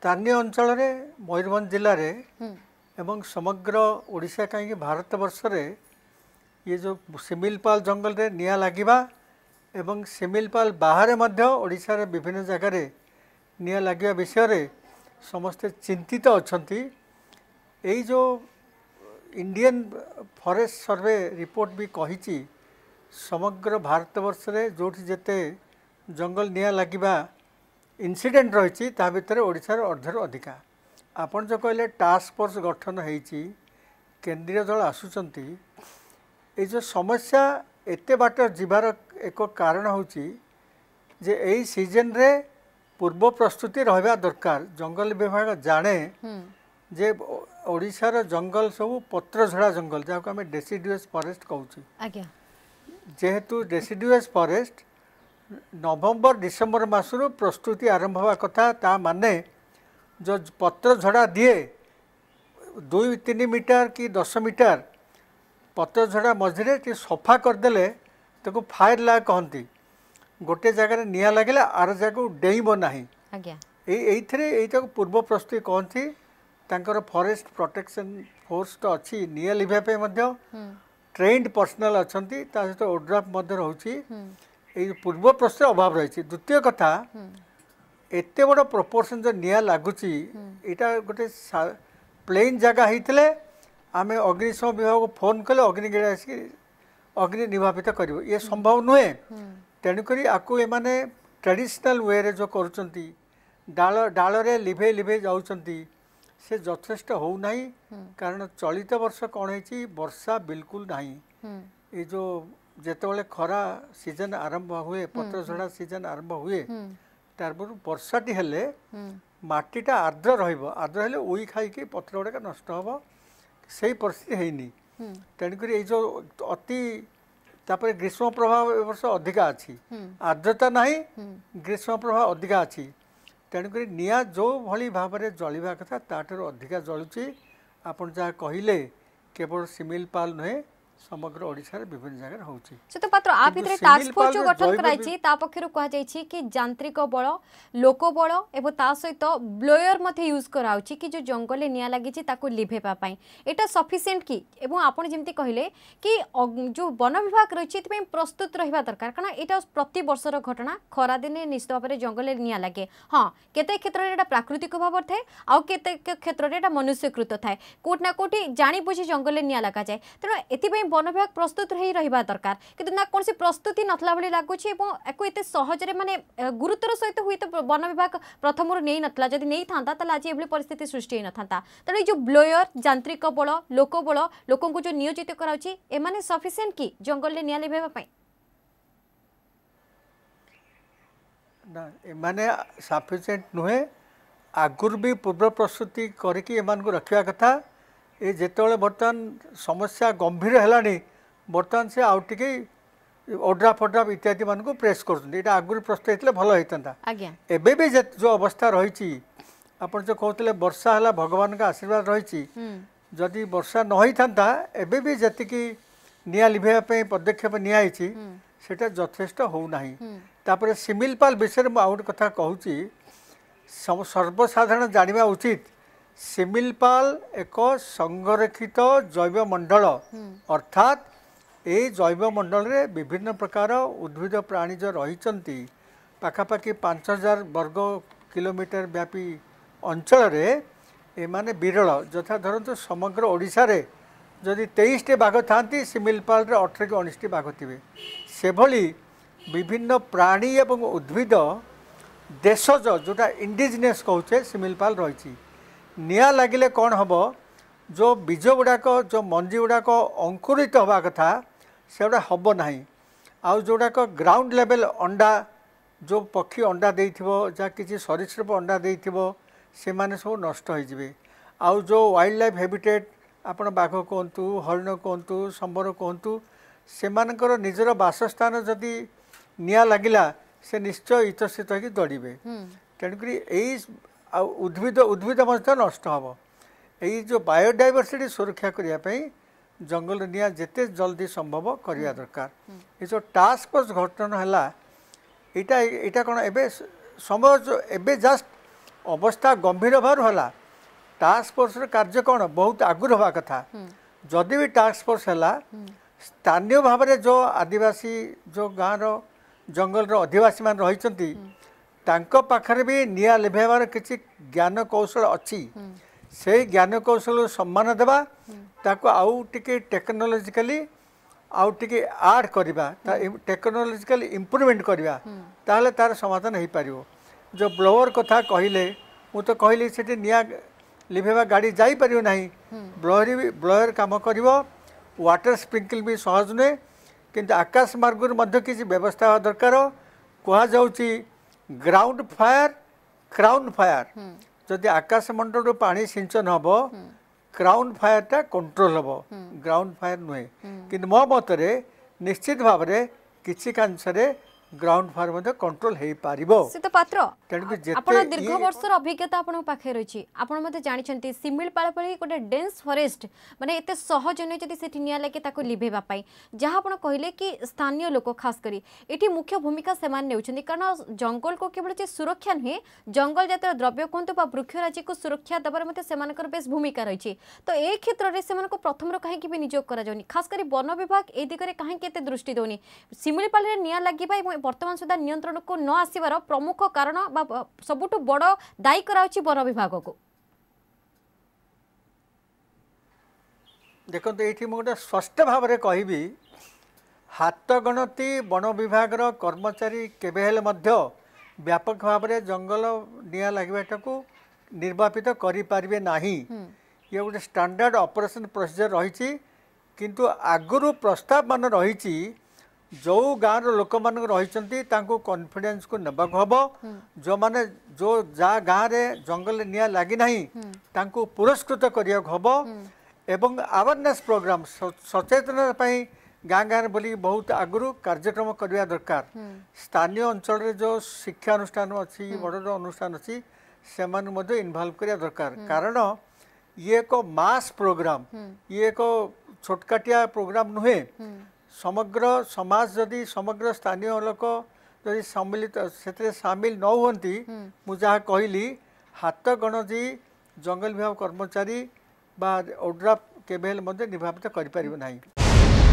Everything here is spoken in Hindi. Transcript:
ସ୍ଥାନୀୟ ଅଞ୍ଚଳରେ ମୟୂରଭଞ୍ଜ ଜିଲ୍ଲାରେ ଏବଂ ସମଗ୍ର ଓଡ଼ିଶା କାହିଁକି ଭାରତବର୍ଷରେ ଇଏ ଯେଉଁ ଶିମିଲପାଲ ଜଙ୍ଗଲରେ ନିଆଁ ଲାଗିବା ଏବଂ ଶିମିଲପାଲ ବାହାରେ ମଧ୍ୟ ଓଡ଼ିଶାରେ ବିଭିନ୍ନ ଜାଗାରେ ନିଆଁ ଲାଗିବା ବିଷୟରେ ସମସ୍ତେ ଚିନ୍ତିତ ଅଛନ୍ତି ଏଇ ଯେଉଁ ଇଣ୍ଡିଆନ୍ ଫରେଷ୍ଟ ସର୍ଭେ ରିପୋର୍ଟ ବି କହିଛି ସମଗ୍ର ଭାରତବର୍ଷରେ ଯେଉଁଠି ଯେତେ ଜଙ୍ଗଲ ନିଆଁ ଲାଗିବା ইনসিডেন্ট রয়েছে তা ভিতরে ওড়িশার অর্ধের অধিকা ଆପଣ ଯେଉଁ କହିଲେ ଟାସ୍କ ଫୋର୍ସ ଗଠନ ହେଇଛି କେନ୍ଦ୍ରୀୟ ଦଳ ଆସୁଛନ୍ତି ଏଇ ଯେଉଁ ସମସ୍ୟା ଏତେ ବାଟ ଯିବାର ଏକ କାରଣ ହେଉଛି ଯେ ଏଇ ସିଜନରେ ପୂର୍ବ ପ୍ରସ୍ତୁତି ରହିବା ଦରକାର ଜଙ୍ଗଲ ବିଭାଗ ଜାଣେ ଯେ ଓଡ଼ିଶାର ଜଙ୍ଗଲ ସବୁ ପତ୍ରଝଡ଼ା ଜଙ୍ଗଲ ଯାହାକୁ ଆମେ ଡେସିଡିଓସ୍ ଫରେଷ୍ଟ କହୁଛୁ ଯେହେତୁ ଡେସିଡିଓସ୍ ଫରେଷ୍ଟ ନଭେମ୍ବର ଡିସେମ୍ବର ମାସରୁ ପ୍ରସ୍ତୁତି ଆରମ୍ଭ ହେବା କଥା ତା ମାନେ ଯେଉଁ ପତ୍ର ଝଡ଼ା ଦିଏ ଦୁଇ ତିନି ମିଟର କି ଦଶ ମିଟର ପତ୍ର ଝଡ଼ା ମଝିରେ ଟିକେ ସଫା କରିଦେଲେ ତାକୁ ଫାୟାର ଲା କହନ୍ତି ଗୋଟେ ଜାଗାରେ ନିଆଁ ଲାଗିଲା ଆର ଜାଗାକୁ ଡେଇଁବ ନାହିଁ ଏଇ ଏଇଥିରେ ଏଇଟାକୁ ପୂର୍ବ ପ୍ରସ୍ତୁତି କହନ୍ତି ତାଙ୍କର ଫରେଷ୍ଟ ପ୍ରୋଟେକ୍ସନ୍ ଫୋର୍ସ ତ ଅଛି ନିଆଁ ଲିଭାଇବା ପାଇଁ ମଧ୍ୟ ଟ୍ରେଣ୍ଡ ପର୍ସନାଲ୍ ଅଛନ୍ତି ତା ସହିତ ଓଡ୍ରାଫ୍ ମଧ୍ୟ ରହୁଛି पूर्व प्रश्न अभाव रही द्वितीय कथा एत बड़ प्रपोर्सन जो निगुच यहाँ गोटे प्लेन जगह होते आम अग्निशम विभाग को फोन कले अग्निगढ़ आस अग्नि निभावित कर ये संभव नुहे तेणुक आपको ये ट्रेडिशनाल वे रे जो कर डाल लिभे लिभे से जथेष होना बर्ष कौन है बर्षा बिलकुल ना ये जो ଯେତେବେଳେ ଖରା ସିଜନ ଆରମ୍ଭ ହୁଏ ପତ୍ର ଝଡ଼ା ସିଜନ ଆରମ୍ଭ ହୁଏ ତା ପୂର୍ବରୁ ବର୍ଷାଟି ହେଲେ ମାଟିଟା ଆର୍ଦ୍ର ରହିବ ଆର୍ଦ୍ର ହେଲେ ଉଇ ଖାଇକି ପତ୍ର ଗୁଡ଼ାକ ନଷ୍ଟ ହେବ ସେଇ ପରିସ୍ଥିତି ହେଇନି ତେଣୁକରି ଏଇ ଯେଉଁ ଅତି ତାପରେ ଗ୍ରୀଷ୍ମ ପ୍ରବାହ ଏ ବର୍ଷ ଅଧିକା ଅଛି ଆର୍ଦ୍ରତା ନାହିଁ ଗ୍ରୀଷ୍ମ ପ୍ରବାହ ଅଧିକା ଅଛି ତେଣୁକରି ନିଆଁ ଯେଉଁଭଳି ଭାବରେ ଜଳିବା କଥା ତାଠାରୁ ଅଧିକା ଜଳୁଛି ଆପଣ ଯାହା କହିଲେ କେବଳ ସିମିଲପାଲ ନୁହେଁ সমগ্র ওড়িশার বিভিন্ন জায়গায় হচ্ছে সে তো পাত্র আ ভিতরে টাস্ক ফোর্স যে গঠন করাইছি তা পক্ষের কুহযাইছি কি যান্ত্রিক বল লোকবল এবং তা সহিত ব্লোয়র মধ্যে ইউজ করা হচ্ছে কি যে জঙ্গলে নিয়া লাগিছে তাকে লিভেবা পাই এটা সফিসিয়েন্ট কি এবং আপনি যেমতি কহিলে কি যে বন বিভাগ রয়েছে এতে প্রস্তুত রহবা দরকার কারণ এটা প্রতি বর্ষর ঘটনা খরা দিনে নিশ্চিত ভাবে জঙ্গলে নিয়া লাগে হ্যাঁ কেতে ক্ষেত্রে এটা প্রাকৃতিক ভাবর থাকে আউ কেতে ক্ষেত্রে এটা মনুষ্যকৃত থাকে কোটি না কোটি জানি বুঝি জঙ্গলে নিয়া লাগা যায় তেমন এতে বন বিভাগ প্রস্তুত হয়ে রহবা দরকার কিন্তু না কোণী প্রস্তুতি নথিলা ভাল লাগুছি এবং একু এত সহজে মানে গুরুত্বর সহিত হুয়ে বন বিভাগ প্রথমর নেই নথিলা যদি নেই থাকা তাহলে আজ এভাবে পরিস্থিতি সৃষ্টি হয়ে নথান্তা তাহলে এই যে ব্লোয়র যান্ত্রিক বল লোকবল লোক যে নিয়োজিত করা হচ্ছে এমানে সফিসিয়েন্ট কি জঙ্গলের নিয়া লিভাইবা পাই ନା ଏମାନେ ସଫିସିଏଣ୍ଟ ନୁହେଁ ଆଗରୁ ବି ପୂର୍ବ ପ୍ରସ୍ତୁତି କରିକି ଏମାନଙ୍କୁ ରଖିବା କଥା ये जिते बर्तमान समस्या गंभीर है बर्तमान से आउट आउटे ओड्राफ ओड्राफ इत्यादि मान को प्रेस करा आगुरी प्रश्न होते भल होता एवं जो अवस्था रही जो कहते वर्षा है भगवान का आशीर्वाद रही जदि वर्षा नई था एवं भी जी निभाप पदक्षेप निहाई से जथेष होना सिमिलपाल विषय मुझे कथा कह सर्वसाधारण जाना उचित ସିମିଲପାଲ ଏକ ସଂରକ୍ଷିତ ଜୈବମଣ୍ଡଳ ଅର୍ଥାତ୍ ଏହି ଜୈବମଣ୍ଡଳରେ ବିଭିନ୍ନ ପ୍ରକାର ଉଦ୍ଭିଦ ପ୍ରାଣୀ ଯେଉଁ ରହିଛନ୍ତି ପାଖାପାଖି ପାଞ୍ଚ ହଜାର ବର୍ଗ କିଲୋମିଟର ବ୍ୟାପୀ ଅଞ୍ଚଳରେ ଏମାନେ ବିରଳ ଯଥା ଧରନ୍ତୁ ସମଗ୍ର ଓଡ଼ିଶାରେ ଯଦି ତେଇଶଟି ବାଘ ଥାଆନ୍ତି ସିମିଲପାଲରେ ଅଠର କି ଉଣେଇଶଟି ବାଘ ଥିବେ ସେଭଳି ବିଭିନ୍ନ ପ୍ରାଣୀ ଏବଂ ଉଦ୍ଭିଦ ଦେଶଜ ଯେଉଁଟା ଇଣ୍ଡିଜିନିୟସ୍ କହୁଛେ ସିମିଲପାଲ ରହିଛି ନିଆଁ ଲାଗିଲେ କ'ଣ ହେବ ଯେଉଁ ବୀଜ ଗୁଡ଼ାକ ଯେଉଁ ମଞ୍ଜି ଗୁଡ଼ାକ ଅଙ୍କୁରିତ ହେବା କଥା ସେଗୁଡ଼ା ହେବ ନାହିଁ ଆଉ ଯେଉଁଗୁଡ଼ାକ ଗ୍ରାଉଣ୍ଡ ଲେବେଲ୍ ଅଣ୍ଡା ଯେଉଁ ପକ୍ଷୀ ଅଣ୍ଡା ଦେଇଥିବ ଯାହା କିଛି ସରିସୃପ ଅଣ୍ଡା ଦେଇଥିବ ସେମାନେ ସବୁ ନଷ୍ଟ ହୋଇଯିବେ ଆଉ ଯେଉଁ ୱାଇଲ୍ଡ ଲାଇଫ୍ ହେବିଟେଟ୍ ଆପଣ ବାଘ କୁହନ୍ତୁ ହରିଣ କୁହନ୍ତୁ ସମ୍ବର କୁହନ୍ତୁ ସେମାନଙ୍କର ନିଜର ବାସସ୍ଥାନ ଯଦି ନିଆଁ ଲାଗିଲା ସେ ନିଶ୍ଚୟ ଇତସ୍ତିତ ହୋଇକି ଦୌଡ଼ିବେ ତେଣୁକରି ଏଇ ଆଉ ଉଦ୍ଭିଦ ଉଦ୍ଭିଦ ମଧ୍ୟ ନଷ୍ଟ ହେବ ଏଇ ଯେଉଁ ବାୟୋଡାଇଭର୍ସିଟି ସୁରକ୍ଷା କରିବା ପାଇଁ ଜଙ୍ଗଲ ନିଆଁ ଯେତେ ଜଲ୍ଦି ସମ୍ଭବ କରିବା ଦରକାର ଏ ଯେଉଁ ଟାସ୍କ ଫୋର୍ସ ଗଠନ ହେଲା ଏଇଟା ଏଇଟା କ'ଣ ଏବେ ସମୟ ଏବେ ଜଷ୍ଟ ଅବସ୍ଥା ଗମ୍ଭୀର ହେବାରୁ ହେଲା ଟାସ୍କ ଫୋର୍ସର କାର୍ଯ୍ୟ କ'ଣ ବହୁତ ଆଗରୁ ହେବା କଥା ଯଦି ବି ଟାସ୍କ ଫୋର୍ସ ହେଲା ସ୍ଥାନୀୟ ଭାବରେ ଯେଉଁ ଆଦିବାସୀ ଯେଉଁ ଗାଁର ଜଙ୍ଗଲର ଅଧିବାସୀମାନେ ରହିଛନ୍ତି पाखे भी निया लिभवर किसी ज्ञान अच्छी से ज्ञानकौशल सम्मान देवा आउ टे टेक्नोलोजिकाली आउ टे आड करवा टेक्नोलोजिकाली इम्प्रुवमेंट करवा तार समाधान हो पार जो ब्लोअर कथा कहले मु तो कहली से निया लिभवा गाड़ी जापर ना ब्लोअर भी ब्लोअर कम कर व्टर स्प्रिंकल भी सहज नुहे कि आकाश मार्ग किसी व्यवस्था दरकार कह जाऊँगी ଗ୍ରାଉଣ୍ଡ ଫାୟାର କ୍ରାଉନ୍ ଫାୟାର ଯଦି ଆକାଶମଣ୍ଡଳରୁ ପାଣି ସିଞ୍ଚନ ହେବ କ୍ରାଉନ୍ ଫାୟାରଟା କଣ୍ଟ୍ରୋଲ ହେବ ଗ୍ରାଉଣ୍ଡ ଫାୟାର ନୁହେଁ କିନ୍ତୁ ମୋ ମତରେ ନିଶ୍ଚିତ ଭାବରେ କିଛି କାଂଶରେ ଗ୍ରାଉଣ୍ଡ ଫାର୍ ମଧ୍ୟ କଣ୍ଟ୍ରୋଲ ହେଇପାରିବ ଶ୍ରୀତ ପାତ୍ର ଆପଣ ଦୀର୍ଘ ବର୍ଷର ଅଭିଜ୍ଞତା ଆପଣଙ୍କ ପାଖରେ ରହିଛି ଆପଣ ମଧ୍ୟ ଜାଣିଛନ୍ତି ଶିମିଳିପାଳ ଭଳି ଗୋଟେ ଡେନ୍ସ ଫରେଷ୍ଟ ମାନେ ଏତେ ସହଜ ନୁହେଁ ଯଦି ସେଠି ନିଆଁ ଲାଗେ ତାକୁ ଲିଭେଇବା ପାଇଁ ଯାହା ଆପଣ କହିଲେ କି ସ୍ଥାନୀୟ ଲୋକ ଖାସ୍ କରି ଏଠି ମୁଖ୍ୟ ଭୂମିକା ସେମାନେ ନେଉଛନ୍ତି କାରଣ ଜଙ୍ଗଲକୁ କେବଳ ଯେ ସୁରକ୍ଷା ନୁହେଁ ଜଙ୍ଗଲ ଜାତୀୟ ଦ୍ରବ୍ୟ କୁହନ୍ତୁ ବା ବୃକ୍ଷରାଜିକୁ ସୁରକ୍ଷା ଦେବାରେ ମଧ୍ୟ ସେମାନଙ୍କର ବେଶ ଭୂମିକା ରହିଛି ତ ଏ କ୍ଷେତ୍ରରେ ସେମାନଙ୍କୁ ପ୍ରଥମରୁ କାହିଁକି ବି ନିଯୋଗ କରାଯାଉନି ଖାସ୍ କରି ବନ ବିଭାଗ ଏ ଦିଗରେ କାହିଁକି ଏତେ ଦୃଷ୍ଟି ଦେଉନି ଶିମିଳିପାଳରେ ନିଆଁ ଲାଗିବା ଏବଂ ବର୍ତ୍ତମାନ ସୁଦ୍ଧା ନିୟନ୍ତ୍ରଣକୁ ନ ଆସିବାର ପ୍ରମୁଖ କାରଣ ବା ସବୁଠୁ ବଡ଼ ଦାୟୀ କରାଯାଉଛି ବନ ବିଭାଗକୁ ଦେଖନ୍ତୁ ଏଇଠି ମୁଁ ଗୋଟେ ସ୍ପଷ୍ଟ ଭାବରେ କହିବି ହାତ ଗଣତି ବନ ବିଭାଗର କର୍ମଚାରୀ କେବେ ହେଲେ ମଧ୍ୟ ବ୍ୟାପକ ଭାବରେ ଜଙ୍ଗଲ ନିଆଁ ଲାଗିବାଟାକୁ ନିର୍ବାପିତ କରିପାରିବେ ନାହିଁ ଇଏ ଗୋଟେ ଷ୍ଟାଣ୍ଡାର୍ଡ଼ ଅପରେସନ୍ ପ୍ରୋସିଜର୍ ରହିଛି କିନ୍ତୁ ଆଗରୁ ପ୍ରସ୍ତାବମାନ ରହିଛି जो गाँव रोक मान रही कन्फिडेन्स को नाक हम जो मैंने जो जा गाँव में जंगल निया लगिना पुरस्कृत करने को हम एवं आवेरने प्रोग्राम सचेतन गाँ गाँव बोल बहुत आगु कार्यक्रम करने दरकार स्थानीय अंचल जो शिक्षा अनुष्ठान अच्छी बड़ बड़ अनुष्ठान अच्छी से इनवल्व करा दरकार कारण ये एक मास प्रोग्राम ये एक छोटकाटिया प्रोग्राम नुहे ସମଗ୍ର ସମାଜ ଯଦି ସମଗ୍ର ସ୍ଥାନୀୟ ଲୋକ ଯଦି ସମ୍ମିଳିତ ସେଥିରେ ସାମିଲ ନ ହୁଅନ୍ତି ମୁଁ ଯାହା କହିଲି ହାତ ଗଣତି ଜଙ୍ଗଲ ବିଭାଗ କର୍ମଚାରୀ ବା ଓଡ୍ରାଫ୍ କେବେ ହେଲେ ମଧ୍ୟ ନିଭାବିତ କରିପାରିବ ନାହିଁ